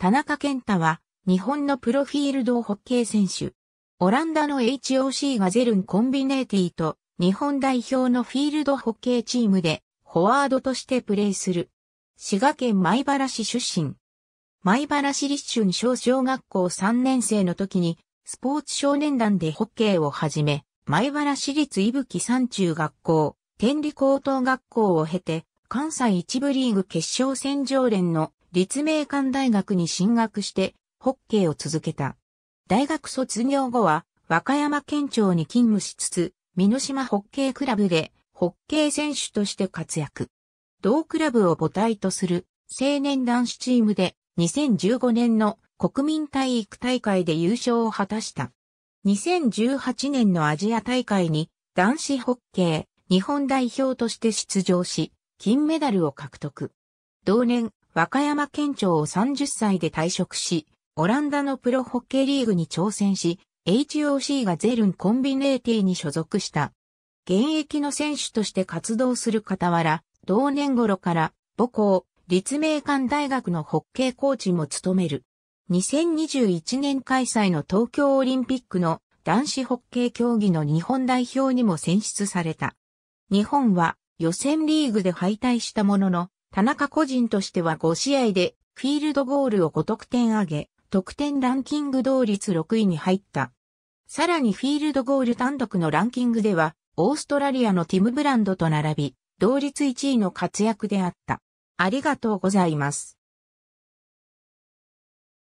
田中健太は、日本のプロフィールドホッケー選手。オランダの HOC ガゼルンコンビネーティと、日本代表のフィールドホッケーチームで、フォワードとしてプレーする。滋賀県米原市出身。米原市立春小小学校3年生の時に、スポーツ少年団でホッケーを始め、米原市立伊吹山中学校、天理高等学校を経て、関西一部リーグ決勝戦常連の立命館大学に進学してホッケーを続けた。大学卒業後は和歌山県庁に勤務しつつ、美濃島ホッケークラブでホッケー選手として活躍。同クラブを母体とする青年男子チームで2015年の国民体育大会で優勝を果たした。2018年のアジア大会に男子ホッケー日本代表として出場し、金メダルを獲得。同年、和歌山県庁を30歳で退職し、オランダのプロホッケーリーグに挑戦し、HOC がゼルンコンビネーティに所属した。現役の選手として活動する傍ら、同年頃から母校、立命館大学のホッケーコーチも務める。2021年開催の東京オリンピックの男子ホッケー競技の日本代表にも選出された。日本は予選リーグで敗退したものの、田中個人としては5試合でフィールドゴールを5得点上げ、得点ランキング同率6位に入った。さらにフィールドゴール単独のランキングでは、オーストラリアのティムブランドと並び、同率1位の活躍であった。ありがとうございます。